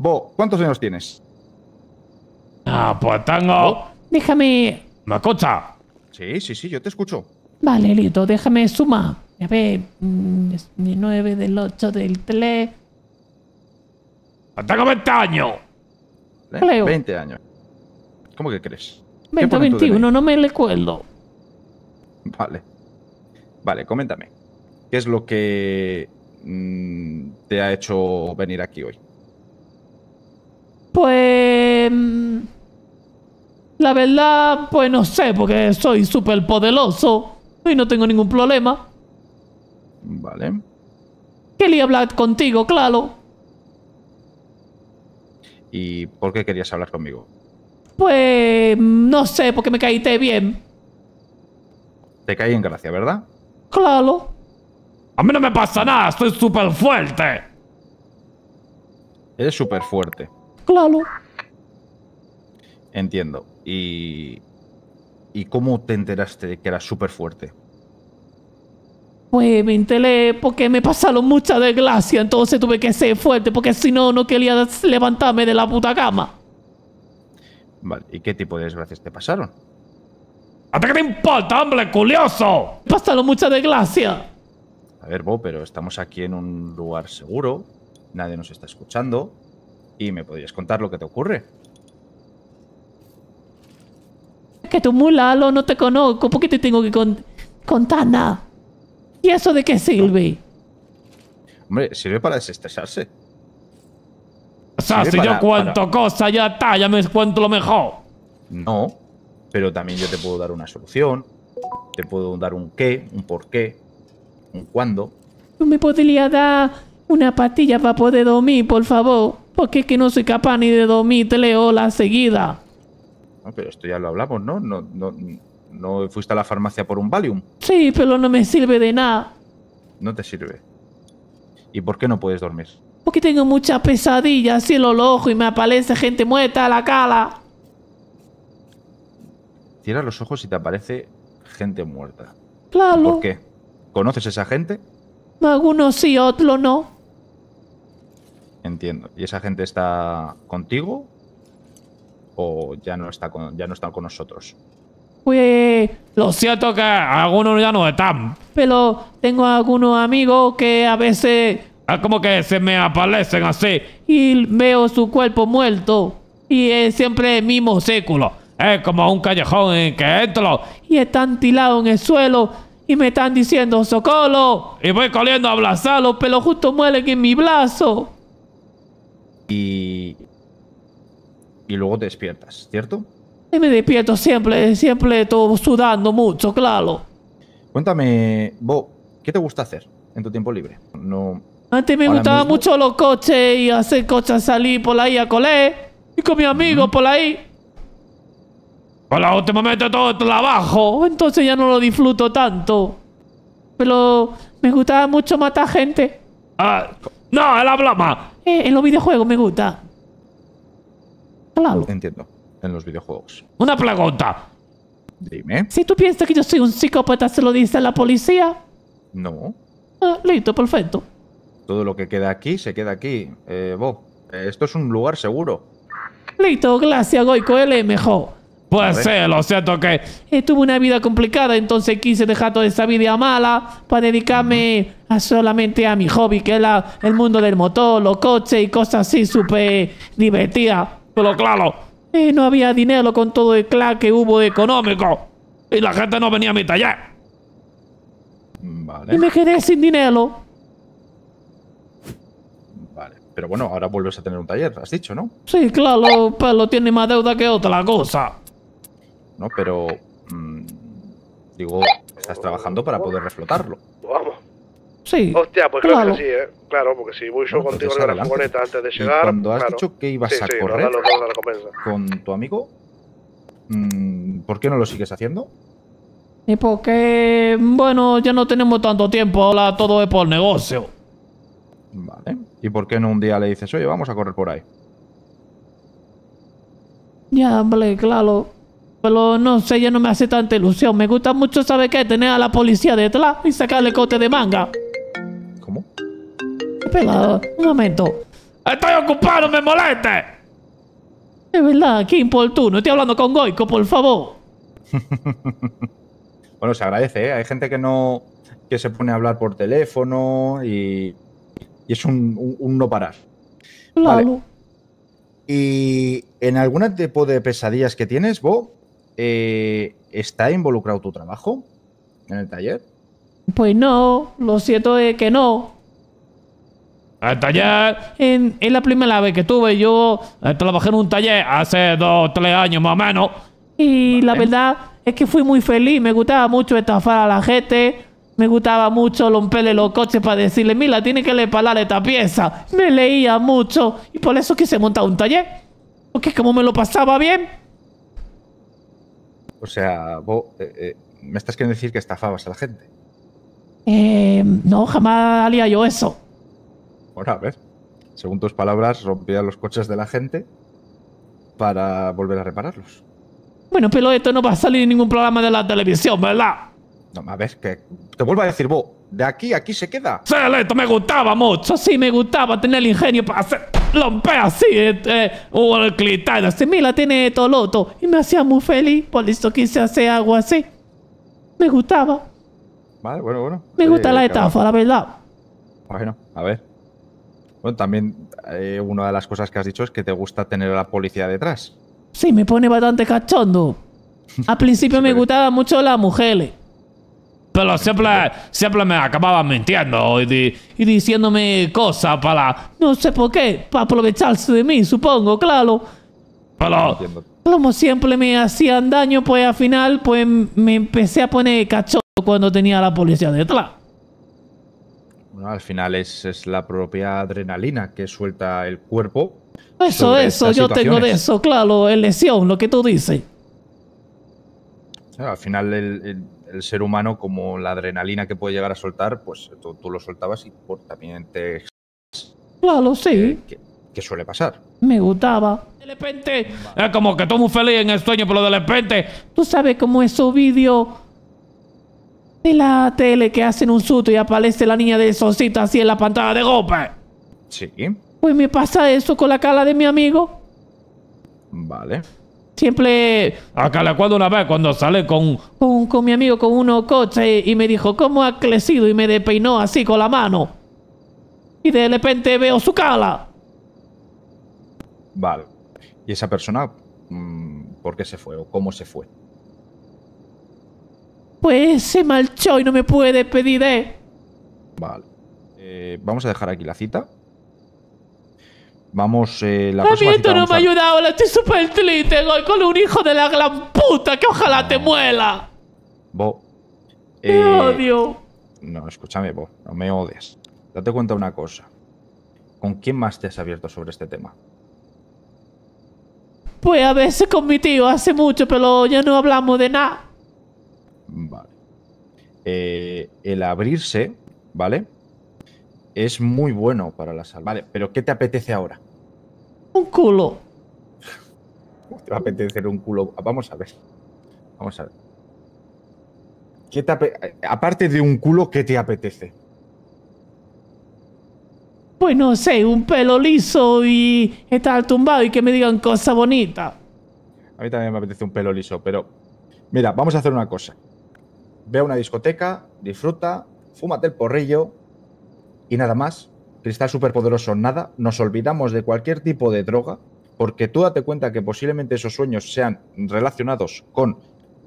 Bo, ¿cuántos años tienes? Ah, pues tengo. Déjame. ¿Me Sí, sí, sí, yo te escucho. Vale, Lito, déjame suma. A ver, 9 del 8 del 3. Pues tengo 20 años. 20 ¿Eh? años. ¿Cómo que crees? 20 21, no me recuerdo. Vale. Vale, coméntame. ¿Qué es lo que mm, te ha hecho venir aquí hoy? Pues... Mm, la verdad, pues no sé, porque soy súper poderoso y no tengo ningún problema. Vale. Quería hablar contigo, claro. ¿Y por qué querías hablar conmigo? Pues mm, no sé, porque me caíste bien. Te caí en gracia, ¿verdad? Claro. A mí no me pasa nada, estoy súper fuerte. Eres súper fuerte. Entiendo. ¿Y, ¿Y cómo te enteraste de que era súper fuerte? Pues me enteré porque me pasaron mucha desgracia, entonces tuve que ser fuerte, porque si no, no quería levantarme de la puta cama. Vale, ¿y qué tipo de desgracias te pasaron? ¡Hasta que importa, hombre, curioso! Me pasaron mucha desgracia. A ver, Bo, pero estamos aquí en un lugar seguro, nadie nos está escuchando, y me podrías contar lo que te ocurre. Que tú mula lo no te conozco, ¿por qué te tengo que con contar nada? ¿Y eso de qué sirve? Hombre, sirve para desestresarse. O sea, si yo cuento cosa cosas, ya está, ya me cuento lo mejor. No, pero también yo te puedo dar una solución, te puedo dar un qué, un por qué, un cuándo. Tú me podrías dar una pastilla para poder dormir, por favor. Porque es que no soy capaz ni de dormir leo la seguida. No, ah, pero esto ya lo hablamos, ¿no? No, ¿no? fuiste a la farmacia por un Valium. Sí, pero no me sirve de nada. No te sirve. ¿Y por qué no puedes dormir? Porque tengo muchas pesadillas, cielo los ojos y me aparece gente muerta a la cala. Cierra los ojos y te aparece gente muerta. Claro. ¿Por qué? ¿Conoces a esa gente? Algunos sí, otros no. Entiendo. ¿Y esa gente está contigo? ¿O ya no está con, ya no están con nosotros? Pues lo cierto que algunos ya no están. Pero tengo algunos amigos que a veces como que se me aparecen así y veo su cuerpo muerto y es siempre el mismo círculo. Es como un callejón en que entro y están tirados en el suelo y me están diciendo socolo y voy corriendo a abrazarlo pero justo mueren en mi brazo y, y luego te despiertas, ¿cierto? Y me despierto siempre, siempre todo sudando mucho, claro. Cuéntame, Bo, ¿qué te gusta hacer en tu tiempo libre? No, Antes me gustaba mucho los coches y hacer coches, salir por ahí a coler y con mi amigo por ahí. te últimamente todo el trabajo, entonces ya no lo disfruto tanto. Pero me gustaba mucho matar gente. Ah, no, la broma. Eh, en los videojuegos me gusta. Claro. Entiendo. En los videojuegos. Una pregunta. Dime. Si tú piensas que yo soy un psicópata, ¿se lo dice a la policía? No. Ah, listo, perfecto. Todo lo que queda aquí se queda aquí. Eh, Bo, eh, esto es un lugar seguro. Listo, gracias, Goico, él es mejor. Pues sí, lo siento que tuve una vida complicada, entonces quise dejar toda esa vida mala para dedicarme a solamente a mi hobby, que era el mundo del motor, los coches y cosas así súper divertidas. Pero claro, eh, no había dinero con todo el claque que hubo económico y la gente no venía a mi taller. Vale. Y me quedé sin dinero. Vale, pero bueno, ahora vuelves a tener un taller, has dicho, ¿no? Sí, claro, pero tiene más deuda que otra cosa. ¿no? Pero, mm, digo, estás trabajando para poder reflotarlo. Vamos. Sí. Hostia, pues claro, que sí, ¿eh? Claro, porque si voy yo contigo en la furgoneta antes de llegar. Y cuando has dicho que ibas a correr con tu amigo, mm, ¿por qué no lo sigues haciendo? Y porque, bueno, ya no tenemos tanto tiempo, ahora todo es por negocio. Vale. ¿Y por qué no un día le dices, oye, vamos a correr por ahí? Ya, vale, claro. Pero no sé, ya no me hace tanta ilusión. Me gusta mucho, ¿sabe qué? Tener a la policía detrás y sacarle cote de manga. ¿Cómo? Espera, un momento. ¡Estoy ocupado, me moleste! Es verdad, qué importuno. Estoy hablando con Goico, por favor. bueno, se agradece, ¿eh? Hay gente que no. que se pone a hablar por teléfono y. y es un, no parar. Claro. ¿Y en algún tipo de pesadillas que tienes, vos. Eh, ¿está involucrado tu trabajo en el taller? Pues no, lo cierto es que no. El taller en, la primera vez que tuve yo eh, trabajé en un taller hace dos o tres años más o menos. Y la verdad es que fui muy feliz, me gustaba mucho estafar a la gente, me gustaba mucho romperle los coches para decirle, mira, tiene que reparar esta pieza. Me leía mucho y por eso se montar un taller. Porque como me lo pasaba bien, o sea, vos eh, eh, me estás queriendo decir que estafabas a la gente. Eh, no, jamás haría yo eso. Bueno, a ver. Según tus palabras, rompía los coches de la gente para volver a repararlos. Bueno, pero esto no va a salir en ningún programa de la televisión, ¿verdad? No, a ver, que te vuelvo a decir, vos, de aquí a aquí se queda. Sí, esto me gustaba mucho, sí, me gustaba tener el ingenio para hacer rompe así eh, el el así. Mira, tiene loto Y me hacía muy feliz. Por que quise hacer algo así. Me gustaba. Vale, bueno, bueno. Me gusta eh, la estafa, la verdad. Bueno, a ver. Bueno, también eh, una de las cosas que has dicho es que te gusta tener a la policía detrás. Sí, me pone bastante cachondo. Al principio me gustaban mucho las mujeres pero siempre, me acababan mintiendo y, diciéndome cosas para, no sé por qué, para aprovecharse de mí, supongo, claro. Pero como siempre me hacían daño, pues al final pues me empecé a poner cachorro cuando tenía la policía detrás. Bueno, al final es, es la propia adrenalina que suelta el cuerpo. Eso, eso, yo tengo de eso, claro, es lesión, lo que tú dices. al final el el ser humano, como la adrenalina que puede llegar a soltar, pues tú, lo soltabas y por también te... Claro, sí. Eh, ¿Qué suele pasar. Me gustaba. De repente, es eh, como que tomo muy feliz en el sueño, pero de repente, tú sabes cómo esos vídeos de la tele que hacen un susto y aparece la niña de Sosita así en la pantalla de golpe. Sí. Pues me pasa eso con la cara de mi amigo. Vale. Siempre, a cada cuando una vez, cuando sale con, con, mi amigo con uno coche y me dijo, ¿cómo ha crecido? Y me despeinó así con la mano. Y de repente veo su cala. Vale. ¿Y esa persona mm, por qué se fue o cómo se fue? Pues se marchó y no me puede pedir, ¿eh? Vale. vamos a dejar aquí la cita. Vamos, eh, la próxima esto no me ha ayudado, estoy súper triste, hoy con un hijo de la gran puta que ojalá te ah. muela. Bo. Te eh, odio. No, escúchame, Bo, no me odies. Date cuenta una cosa. ¿Con quién más te has abierto sobre este tema? Pues a veces con mi tío hace mucho, pero ya no hablamos de nada. Vale. Eh, el abrirse, ¿vale? es muy bueno para la sal... Vale, pero ¿qué te apetece ahora? Un culo. ¿Te va a apetecer un culo? Vamos a ver. Vamos a ver. ¿Qué aparte de un culo, ¿qué te apetece? Pues no sé, un pelo liso y estar tumbado y que me digan cosas bonitas. A mí también me apetece un pelo liso, pero mira, vamos a hacer una cosa. Ve a una discoteca, disfruta, fúmate el porrillo, y nada más, cristal superpoderoso, nada, nos olvidamos de cualquier tipo de droga, porque tú date cuenta que posiblemente esos sueños sean relacionados con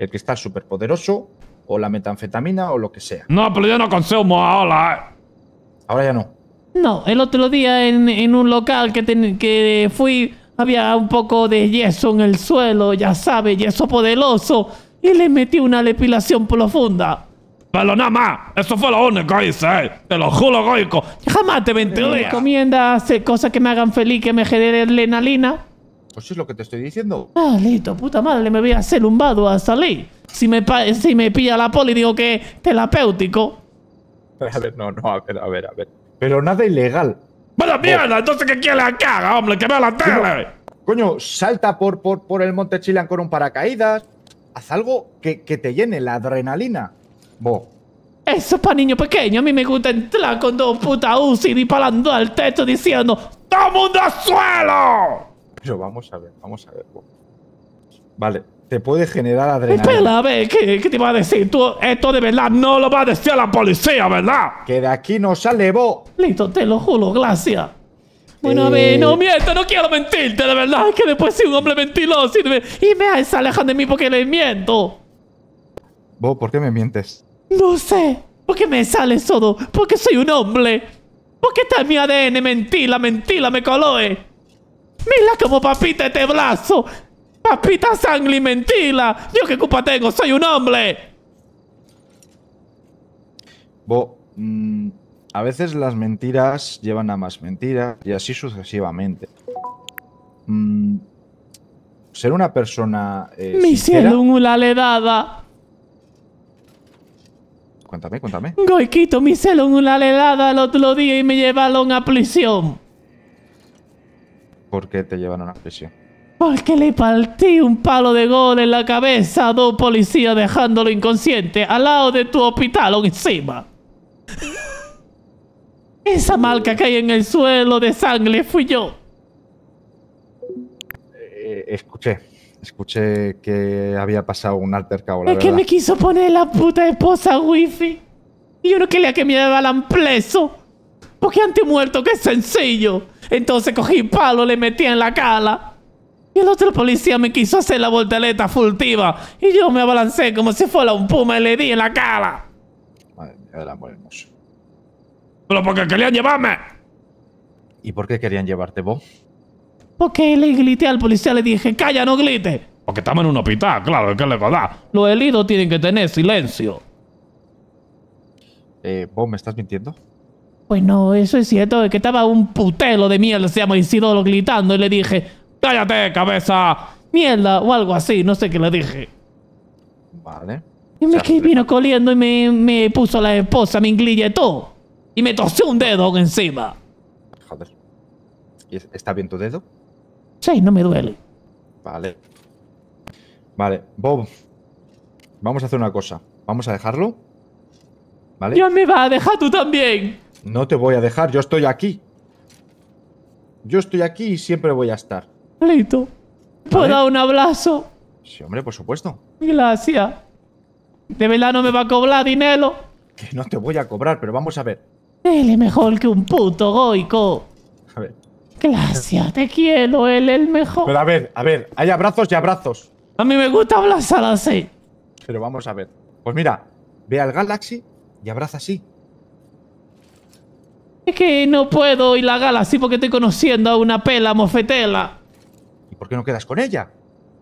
el cristal superpoderoso o la metanfetamina o lo que sea. No, pero yo no consumo ahora. Eh. Ahora ya no. No, el otro día en, un local que, que fui había un poco de yeso en el suelo, ya sabe, yeso poderoso, y le metí una lepilación profunda. Pero nada más, eso fue lo único que hice, eh. Te lo juro, Goico. Jamás te mentiría. ¿Te recomiendas cosas que me hagan feliz, que me genere adrenalina. Pues es lo que te estoy diciendo. Ah, puta madre, me voy a hacer lumbado a salir. Si me, si me pilla la poli, digo que es terapéutico. A ver, no, no, a ver, a ver, a ver. Pero nada ilegal. ¡Vaya mierda! Entonces, ¿qué quiere la caga hombre? ¡Que vea la tele! Coño, salta por, por, por el monte Chilan con un paracaídas. Haz algo que, que te llene la adrenalina. Vos. Eso para niños pequeño. A mí me gusta entrar con dos putas UCI disparando al techo diciendo ¡Todo mundo al suelo! Pero vamos a ver, vamos a ver. Vale, te puede generar adrenalina. Espera, a ver, ¿qué, te va a decir? Tú esto de verdad no lo va a decir a la policía, ¿verdad? Que de aquí no sale vos. Listo, te lo juro, gracias. Bueno, a eh. ver, no miento, no quiero mentirte, de verdad. Que después si un hombre mentiroso y me, y me alejan de mí porque le miento. Vos, ¿por qué me mientes? No sé. ¿por qué me sale todo. Porque soy un hombre. Porque está mi ADN. Mentira, mentira, me coloe. Mira como papita este brazo. Papita sangre, mentira. Yo qué culpa tengo. Soy un hombre. Bo, mmm, a veces las mentiras llevan a más mentiras y así sucesivamente. Mm, ser una persona. Eh, me Cuéntame, cuéntame. quito mi me en una helada el otro día y me llevaron a prisión. ¿Por qué te llevaron a prisión? Porque le partí un palo de gol en la cabeza a dos policías dejándolo inconsciente al lado de tu hospital encima. Esa marca que hay en el suelo de sangre fui yo. Eh, escuché escuché que había pasado un altercado. La es que me quiso poner la puta esposa wifi. Y yo no quería que me llevaran preso. Porque anti muerto, que sencillo. Entonces cogí palo, le metí en la cara. Y el otro policía me quiso hacer la volteleta furtiva. Y yo me abalancé como si fuera un puma y le di en la cara. Madre mía, amor hermoso. Pero porque querían llevarme. ¿Y por qué querían llevarte vos? Porque le grité al policía, le dije, calla, no grite. Porque estamos en un hospital, claro, ¿qué le va a dar? Los heridos tienen que tener silencio. Eh, ¿Vos me estás mintiendo? Pues no, eso es cierto, es que estaba un putelo de mierda, se llama Isidoro, gritando y le dije, cállate, cabeza, mierda, o algo así, no sé qué le dije. Vale. Y me vino coliendo y me, puso la esposa, me todo. Y me tosé un dedo encima. Joder. ¿Está bien tu dedo? no me duele. Vale. Vale, Bob. Vamos a hacer una cosa. Vamos a dejarlo. ¿Vale? Ya me va a dejar tú también. No te voy a dejar, yo estoy aquí. Yo estoy aquí y siempre voy a estar. Listo. ¿Puedo dar un abrazo? Sí, hombre, por supuesto. Gracias. De verdad no me va a cobrar dinero. Que no te voy a cobrar, pero vamos a ver. es mejor que un puto goico. Gracias, te quiero, él es el mejor. Pero a ver, a ver, hay abrazos y abrazos. A mí me gusta abrazar así. Pero vamos a ver. Pues mira, ve al Galaxy y abraza así. Es que no puedo ir a Galaxy porque estoy conociendo a una pela mofetela. ¿Y por qué no quedas con ella?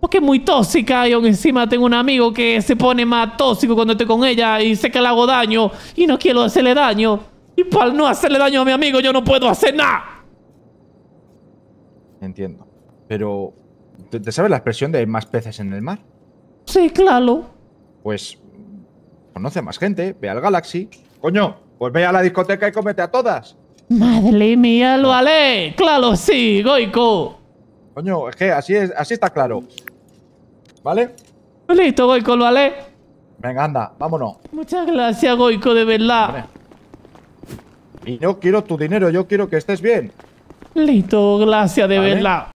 Porque es muy tóxica y aún encima tengo un amigo que se pone más tóxico cuando estoy con ella y sé que le hago daño y no quiero hacerle daño. Y para no hacerle daño a mi amigo yo no puedo hacer nada. Entiendo. Pero, ¿te, sabes la expresión de más peces en el mar? Sí, claro. Pues, conoce más gente, ve al Galaxy. Coño, pues ve a la discoteca y comete a todas. Madre mía, lo vale. Claro, sí, Goico. Coño, es que así, es, así está claro. ¿Vale? Listo, Goico, lo vale. Venga, anda, vámonos. Muchas gracias, Goico, de verdad. Y no quiero tu dinero, yo quiero que estés bien. Lito, gracias de verdad.